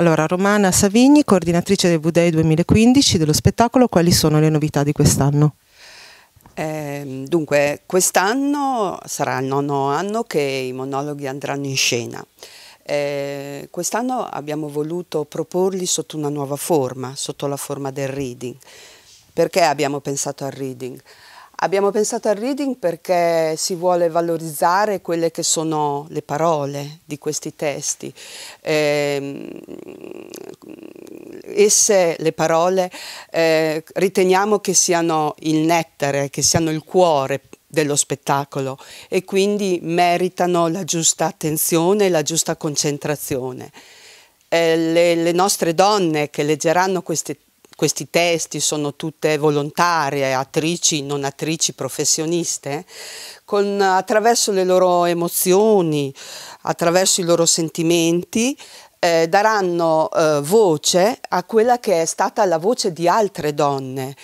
Allora, Romana Savigni, coordinatrice del v 2015 dello spettacolo, quali sono le novità di quest'anno? Eh, dunque, quest'anno sarà il nono anno che i monologhi andranno in scena. Eh, quest'anno abbiamo voluto proporli sotto una nuova forma, sotto la forma del reading. Perché abbiamo pensato al reading? Abbiamo pensato al reading perché si vuole valorizzare quelle che sono le parole di questi testi. Eh, esse, le parole, eh, riteniamo che siano il nettare, che siano il cuore dello spettacolo e quindi meritano la giusta attenzione e la giusta concentrazione. Eh, le, le nostre donne che leggeranno questi testi questi testi sono tutte volontarie, attrici, non attrici, professioniste, con, attraverso le loro emozioni, attraverso i loro sentimenti, eh, daranno eh, voce a quella che è stata la voce di altre donne,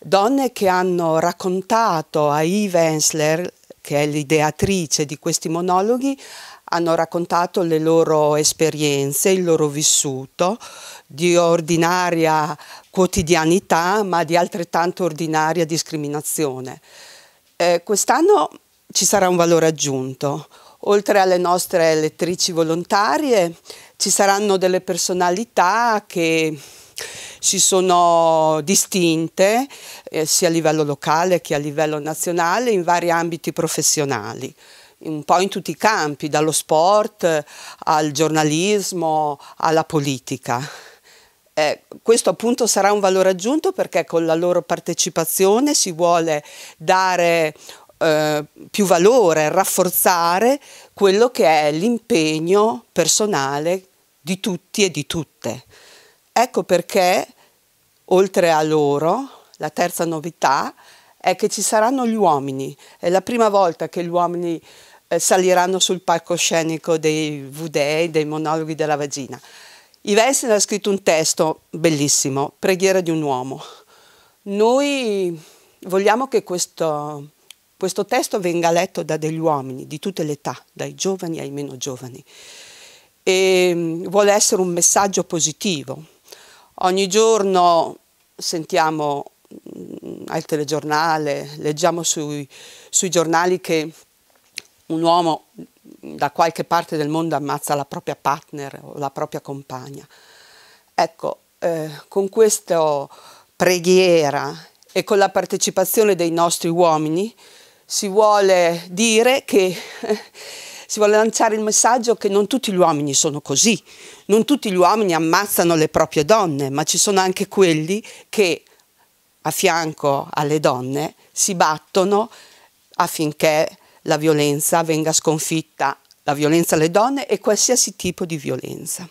donne che hanno raccontato a Eve Ensler, che è l'ideatrice di questi monologhi, hanno raccontato le loro esperienze, il loro vissuto di ordinaria quotidianità ma di altrettanto ordinaria discriminazione. Eh, quest'anno ci sarà un valore aggiunto. Oltre alle nostre lettrici volontarie ci saranno delle personalità che si sono distinte eh, sia a livello locale che a livello nazionale in vari ambiti professionali un po' in tutti i campi, dallo sport al giornalismo alla politica. Eh, questo appunto sarà un valore aggiunto perché con la loro partecipazione si vuole dare eh, più valore, rafforzare quello che è l'impegno personale di tutti e di tutte. Ecco perché, oltre a loro, la terza novità è che ci saranno gli uomini. È la prima volta che gli uomini eh, saliranno sul palcoscenico dei V-Day, dei monologhi della vagina. Ives ha scritto un testo bellissimo, Preghiera di un uomo. Noi vogliamo che questo, questo testo venga letto da degli uomini di tutte le età, dai giovani ai meno giovani. E mm, vuole essere un messaggio positivo. Ogni giorno sentiamo mm, al telegiornale, leggiamo sui, sui giornali che un uomo da qualche parte del mondo ammazza la propria partner o la propria compagna. Ecco, eh, con questa preghiera e con la partecipazione dei nostri uomini si vuole dire che eh, si vuole lanciare il messaggio che non tutti gli uomini sono così, non tutti gli uomini ammazzano le proprie donne, ma ci sono anche quelli che a fianco alle donne si battono affinché la violenza venga sconfitta, la violenza alle donne e qualsiasi tipo di violenza.